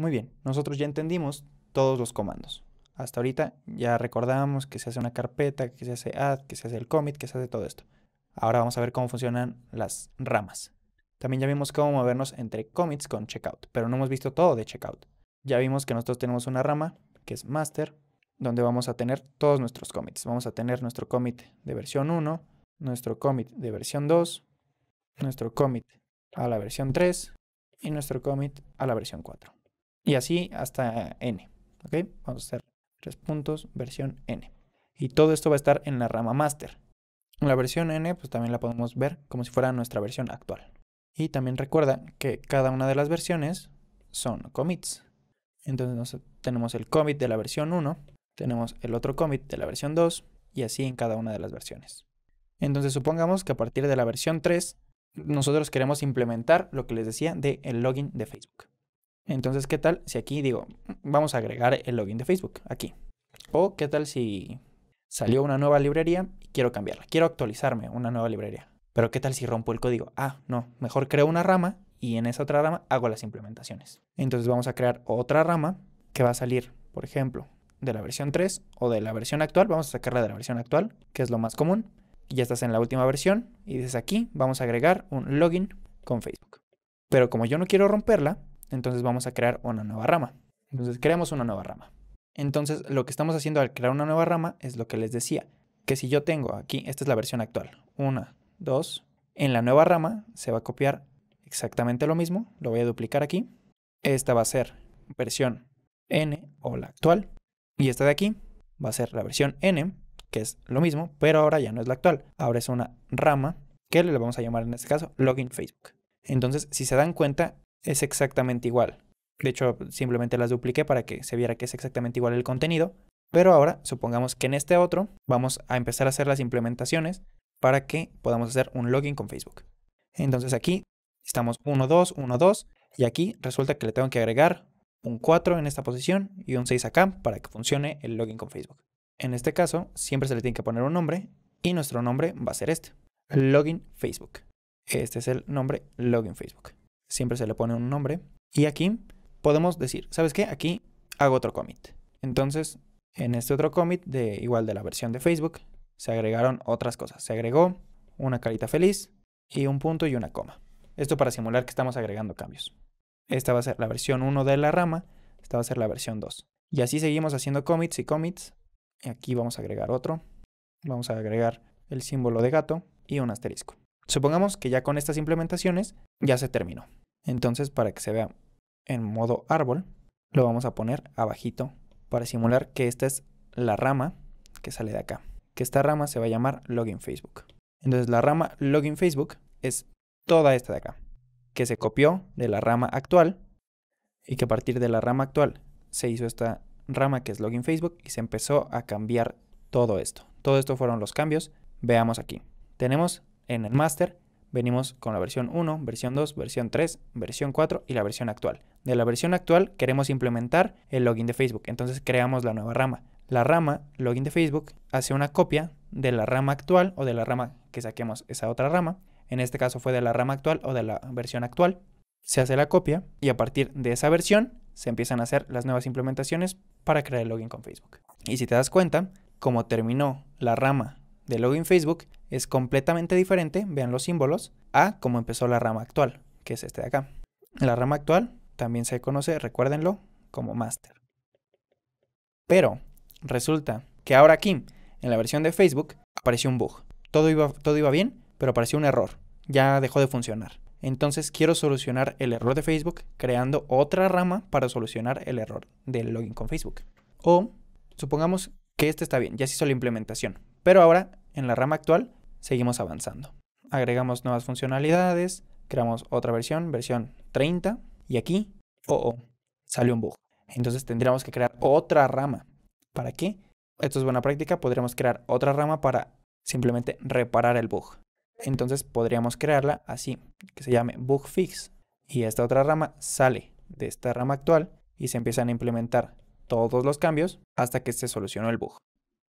Muy bien, nosotros ya entendimos todos los comandos. Hasta ahorita ya recordamos que se hace una carpeta, que se hace add, que se hace el commit, que se hace todo esto. Ahora vamos a ver cómo funcionan las ramas. También ya vimos cómo movernos entre commits con checkout, pero no hemos visto todo de checkout. Ya vimos que nosotros tenemos una rama que es master, donde vamos a tener todos nuestros commits. Vamos a tener nuestro commit de versión 1, nuestro commit de versión 2, nuestro commit a la versión 3 y nuestro commit a la versión 4. Y así hasta n. Vamos a hacer tres puntos, versión n. Y todo esto va a estar en la rama master. La versión n, pues también la podemos ver como si fuera nuestra versión actual. Y también recuerda que cada una de las versiones son commits. Entonces tenemos el commit de la versión 1, tenemos el otro commit de la versión 2 y así en cada una de las versiones. Entonces supongamos que a partir de la versión 3 nosotros queremos implementar lo que les decía de el login de Facebook. Entonces, ¿qué tal si aquí digo, vamos a agregar el login de Facebook aquí? O ¿qué tal si salió una nueva librería y quiero cambiarla? Quiero actualizarme una nueva librería. Pero ¿qué tal si rompo el código? Ah, no, mejor creo una rama y en esa otra rama hago las implementaciones. Entonces vamos a crear otra rama que va a salir, por ejemplo, de la versión 3 o de la versión actual. Vamos a sacarla de la versión actual, que es lo más común. Y ya estás en la última versión y dices aquí, vamos a agregar un login con Facebook. Pero como yo no quiero romperla, entonces vamos a crear una nueva rama. Entonces creamos una nueva rama. Entonces lo que estamos haciendo al crear una nueva rama es lo que les decía, que si yo tengo aquí, esta es la versión actual, una, dos, en la nueva rama se va a copiar exactamente lo mismo, lo voy a duplicar aquí, esta va a ser versión n o la actual, y esta de aquí va a ser la versión n, que es lo mismo, pero ahora ya no es la actual, ahora es una rama que le vamos a llamar en este caso login Facebook. Entonces, si se dan cuenta, es exactamente igual. De hecho, simplemente las dupliqué para que se viera que es exactamente igual el contenido. Pero ahora, supongamos que en este otro vamos a empezar a hacer las implementaciones para que podamos hacer un login con Facebook. Entonces aquí estamos 1, 2, 1, 2 y aquí resulta que le tengo que agregar un 4 en esta posición y un 6 acá para que funcione el login con Facebook. En este caso, siempre se le tiene que poner un nombre y nuestro nombre va a ser este, login Facebook. Este es el nombre login Facebook siempre se le pone un nombre. Y aquí podemos decir, ¿sabes qué? Aquí hago otro commit. Entonces, en este otro commit, de, igual de la versión de Facebook, se agregaron otras cosas. Se agregó una carita feliz y un punto y una coma. Esto para simular que estamos agregando cambios. Esta va a ser la versión 1 de la rama, esta va a ser la versión 2. Y así seguimos haciendo commits y commits. Aquí vamos a agregar otro. Vamos a agregar el símbolo de gato y un asterisco. Supongamos que ya con estas implementaciones ya se terminó. Entonces, para que se vea en modo árbol, lo vamos a poner abajito para simular que esta es la rama que sale de acá. Que esta rama se va a llamar login Facebook. Entonces, la rama login Facebook es toda esta de acá, que se copió de la rama actual y que a partir de la rama actual se hizo esta rama que es login Facebook y se empezó a cambiar todo esto. Todo esto fueron los cambios. Veamos aquí. Tenemos en el master venimos con la versión 1, versión 2, versión 3, versión 4 y la versión actual. De la versión actual queremos implementar el login de Facebook, entonces creamos la nueva rama. La rama login de Facebook hace una copia de la rama actual o de la rama que saquemos esa otra rama. En este caso fue de la rama actual o de la versión actual. Se hace la copia y a partir de esa versión se empiezan a hacer las nuevas implementaciones para crear el login con Facebook. Y si te das cuenta, como terminó la rama de login Facebook es completamente diferente, vean los símbolos, a cómo empezó la rama actual, que es este de acá. La rama actual también se conoce, recuérdenlo, como master. Pero resulta que ahora aquí, en la versión de Facebook, apareció un bug. Todo iba, todo iba bien, pero apareció un error. Ya dejó de funcionar. Entonces quiero solucionar el error de Facebook creando otra rama para solucionar el error del login con Facebook. O supongamos que este está bien, ya se hizo la implementación. Pero ahora en la rama actual, seguimos avanzando. Agregamos nuevas funcionalidades, creamos otra versión, versión 30, y aquí, oh, oh, salió un bug. Entonces tendríamos que crear otra rama. ¿Para qué? Esto es buena práctica, podríamos crear otra rama para simplemente reparar el bug. Entonces podríamos crearla así, que se llame bug fix. Y esta otra rama sale de esta rama actual y se empiezan a implementar todos los cambios hasta que se solucionó el bug.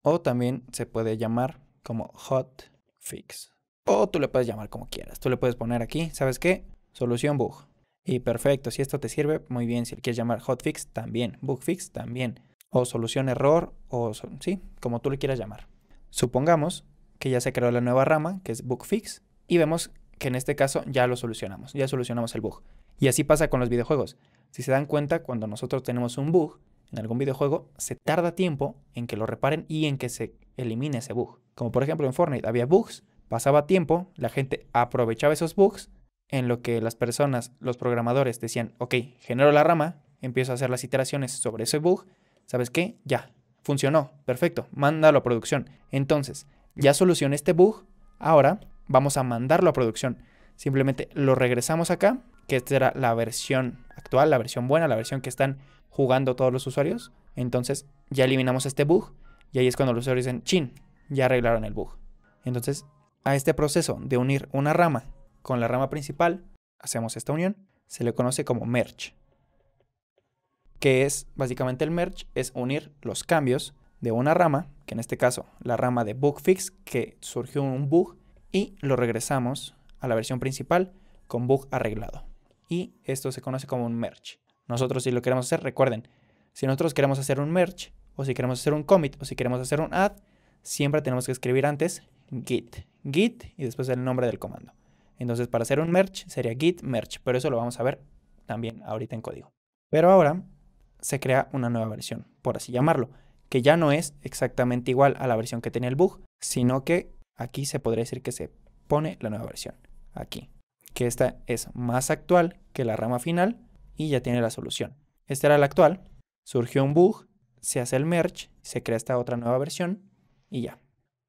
O también se puede llamar como hot fix. O tú le puedes llamar como quieras. Tú le puedes poner aquí, ¿sabes qué? Solución bug. Y perfecto, si esto te sirve, muy bien. Si le quieres llamar hotfix, también. fix también. O solución error, o sí, como tú le quieras llamar. Supongamos que ya se creó la nueva rama, que es fix y vemos que en este caso ya lo solucionamos, ya solucionamos el bug. Y así pasa con los videojuegos. Si se dan cuenta, cuando nosotros tenemos un bug en algún videojuego, se tarda tiempo en que lo reparen y en que se elimine ese bug. Como por ejemplo en Fortnite había bugs, pasaba tiempo, la gente aprovechaba esos bugs, en lo que las personas, los programadores decían, ok, genero la rama, empiezo a hacer las iteraciones sobre ese bug, ¿sabes qué? Ya, funcionó, perfecto, mándalo a producción. Entonces, ya solucioné este bug, ahora vamos a mandarlo a producción. Simplemente lo regresamos acá, que esta era la versión actual, la versión buena, la versión que están jugando todos los usuarios. Entonces, ya eliminamos este bug y ahí es cuando los usuarios dicen, chin, ya arreglaron el bug. Entonces, a este proceso de unir una rama con la rama principal, hacemos esta unión, se le conoce como merge. Que es básicamente el merge, es unir los cambios de una rama, que en este caso la rama de bug fix, que surgió un bug, y lo regresamos a la versión principal con bug arreglado. Y esto se conoce como un merge. Nosotros si lo queremos hacer, recuerden, si nosotros queremos hacer un merge, o si queremos hacer un commit, o si queremos hacer un add, siempre tenemos que escribir antes git, git y después el nombre del comando. Entonces para hacer un merge sería git merge, pero eso lo vamos a ver también ahorita en código. Pero ahora se crea una nueva versión, por así llamarlo, que ya no es exactamente igual a la versión que tenía el bug, sino que aquí se podría decir que se pone la nueva versión, aquí, que esta es más actual que la rama final y ya tiene la solución. Esta era la actual, surgió un bug, se hace el merge, se crea esta otra nueva versión y ya.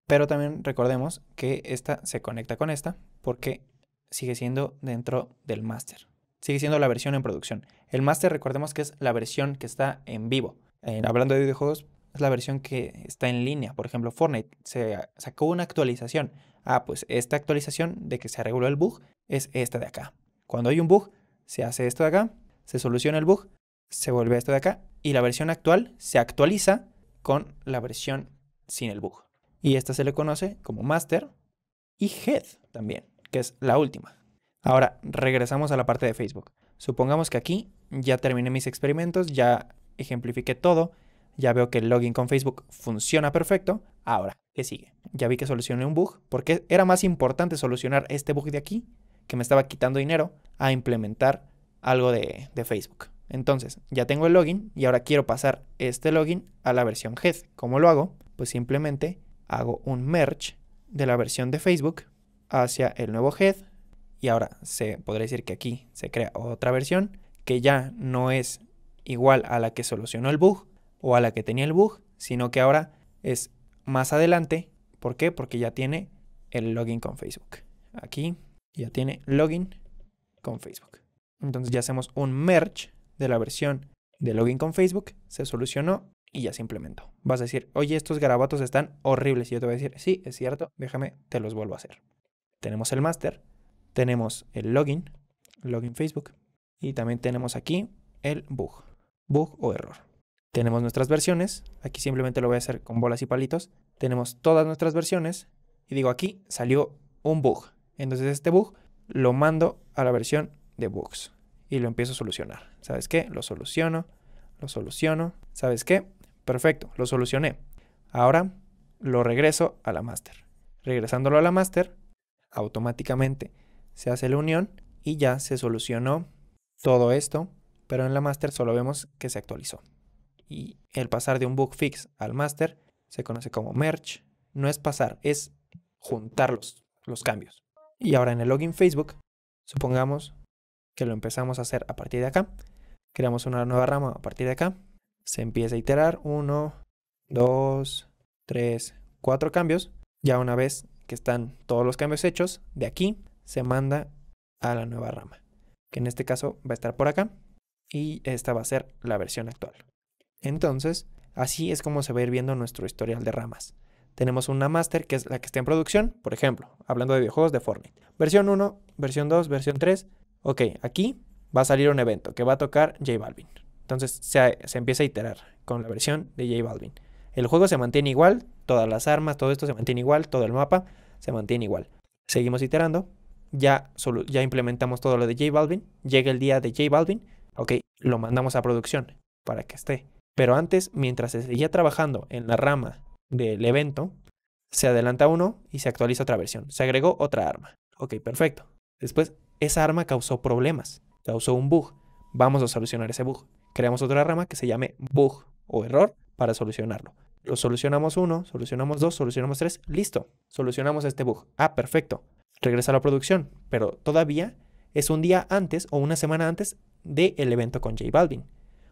Pero también recordemos que esta se conecta con esta porque sigue siendo dentro del máster. Sigue siendo la versión en producción. El máster, recordemos que es la versión que está en vivo. hablando de videojuegos, es la versión que está en línea. Por ejemplo, Fortnite se sacó una actualización. Ah, pues esta actualización de que se arregló el bug es esta de acá. Cuando hay un bug, se hace esto de acá, se soluciona el bug, se vuelve esto de acá y la versión actual se actualiza con la versión sin el bug. Y esta se le conoce como master y head también, que es la última. Ahora, regresamos a la parte de Facebook. Supongamos que aquí ya terminé mis experimentos, ya ejemplifiqué todo, ya veo que el login con Facebook funciona perfecto. Ahora, ¿qué sigue? Ya vi que solucioné un bug, porque era más importante solucionar este bug de aquí, que me estaba quitando dinero, a implementar algo de, Facebook. Entonces, ya tengo el login y ahora quiero pasar este login a la versión head. ¿Cómo lo hago? Pues simplemente hago un merge de la versión de Facebook hacia el nuevo head y ahora se podría decir que aquí se crea otra versión que ya no es igual a la que solucionó el bug o a la que tenía el bug, sino que ahora es más adelante. ¿Por qué? Porque ya tiene el login con Facebook. Aquí ya tiene login con Facebook. Entonces ya hacemos un merge de la versión de login con Facebook, se solucionó y ya se implementó. Vas a decir, oye, estos garabatos están horribles. Y yo te voy a decir, sí, es cierto, déjame, te los vuelvo a hacer. Tenemos el master, tenemos el login, login Facebook, y también tenemos aquí el bug, bug o error. Tenemos nuestras versiones, aquí simplemente lo voy a hacer con bolas y palitos. Tenemos todas nuestras versiones, y digo, aquí salió un bug. Entonces este bug lo mando a la versión de bugs y lo empiezo a solucionar. ¿Sabes qué? Lo soluciono, lo soluciono. ¿Sabes qué? Perfecto, lo solucioné. Ahora lo regreso a la master. Regresándolo a la master, automáticamente se hace la unión y ya se solucionó todo esto, pero en la master solo vemos que se actualizó. Y el pasar de un bug fix al master se conoce como merge. No es pasar, es juntar los, los cambios. Y ahora en el login Facebook, supongamos que lo empezamos a hacer a partir de acá. Creamos una nueva rama a partir de acá se empieza a iterar 1, 2, 3, 4 cambios. Ya una vez que están todos los cambios hechos, de aquí se manda a la nueva rama, que en este caso va a estar por acá y esta va a ser la versión actual. Entonces, así es como se va a ir viendo nuestro historial de ramas. Tenemos una master que es la que está en producción, por ejemplo, hablando de videojuegos de Fortnite. Versión 1, versión 2, versión 3. Ok, aquí va a salir un evento que va a tocar J Balvin. Entonces se, empieza a iterar con la versión de J Balvin. El juego se mantiene igual, todas las armas, todo esto se mantiene igual, todo el mapa se mantiene igual. Seguimos iterando, ya, ya implementamos todo lo de J Balvin, llega el día de J Balvin, ok, lo mandamos a producción para que esté. Pero antes, mientras se seguía trabajando en la rama del evento, se adelanta uno y se actualiza otra versión. Se agregó otra arma. Ok, perfecto. Después, esa arma causó problemas, causó un bug. Vamos a solucionar ese bug creamos otra rama que se llame bug o error para solucionarlo. Lo solucionamos uno, solucionamos dos, solucionamos tres, listo, solucionamos este bug. Ah, perfecto. Regresa a la producción, pero todavía es un día antes o una semana antes del evento con J Balvin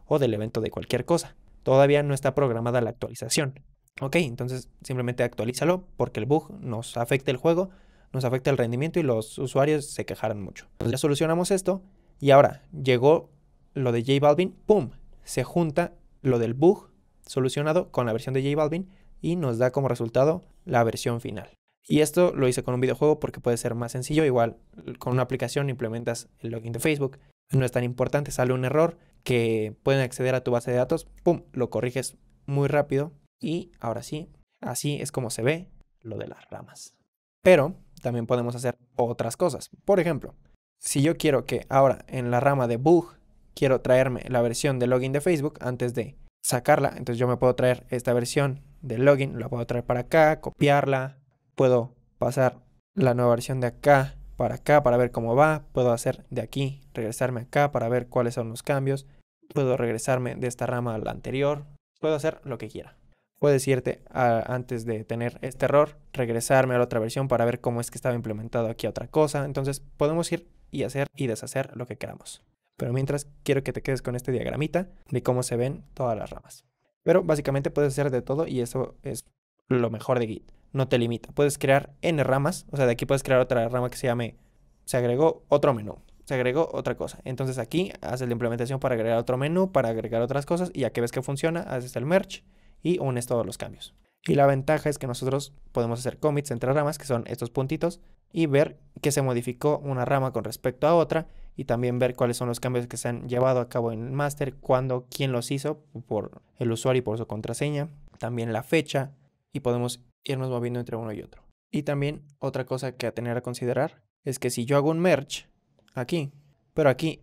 o del evento de cualquier cosa. Todavía no está programada la actualización. Ok, entonces simplemente actualízalo porque el bug nos afecta el juego, nos afecta el rendimiento y los usuarios se quejarán mucho. ya solucionamos esto y ahora llegó lo de J Balvin, ¡pum! Se junta lo del bug solucionado con la versión de J Balvin y nos da como resultado la versión final. Y esto lo hice con un videojuego porque puede ser más sencillo. Igual con una aplicación implementas el login de Facebook. No es tan importante, sale un error que pueden acceder a tu base de datos. ¡Pum! Lo corriges muy rápido. Y ahora sí, así es como se ve lo de las ramas. Pero también podemos hacer otras cosas. Por ejemplo, si yo quiero que ahora en la rama de bug quiero traerme la versión de login de Facebook antes de sacarla. Entonces yo me puedo traer esta versión de login, la puedo traer para acá, copiarla, puedo pasar la nueva versión de acá para acá para ver cómo va, puedo hacer de aquí, regresarme acá para ver cuáles son los cambios, puedo regresarme de esta rama a la anterior, puedo hacer lo que quiera. Puedes irte antes de tener este error, regresarme a la otra versión para ver cómo es que estaba implementado aquí otra cosa. Entonces podemos ir y hacer y deshacer lo que queramos. Pero mientras quiero que te quedes con este diagramita de cómo se ven todas las ramas. Pero básicamente puedes hacer de todo y eso es lo mejor de Git. No te limita. Puedes crear N ramas. O sea, de aquí puedes crear otra rama que se llame... Se agregó otro menú. Se agregó otra cosa. Entonces aquí haces la implementación para agregar otro menú, para agregar otras cosas. Y ya que ves que funciona, haces el merge y unes todos los cambios. Y la ventaja es que nosotros podemos hacer commits entre ramas, que son estos puntitos, y ver que se modificó una rama con respecto a otra y también ver cuáles son los cambios que se han llevado a cabo en el máster, cuándo, quién los hizo por el usuario y por su contraseña, también la fecha y podemos irnos moviendo entre uno y otro. Y también otra cosa que a tener a considerar es que si yo hago un merge aquí, pero aquí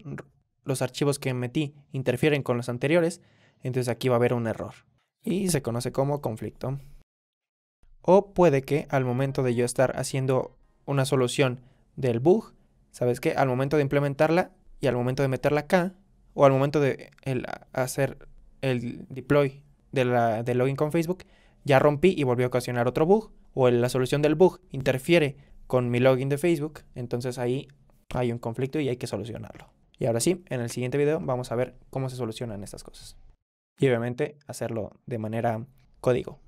los archivos que metí interfieren con los anteriores, entonces aquí va a haber un error y se conoce como conflicto. O puede que al momento de yo estar haciendo una solución del bug, ¿Sabes qué? Al momento de implementarla y al momento de meterla acá, o al momento de hacer el deploy de la, login con Facebook, ya rompí y volvió a ocasionar otro bug, o la solución del bug interfiere con mi login de Facebook, entonces ahí hay un conflicto y hay que solucionarlo. Y ahora sí, en el siguiente video vamos a ver cómo se solucionan estas cosas. Y obviamente hacerlo de manera código.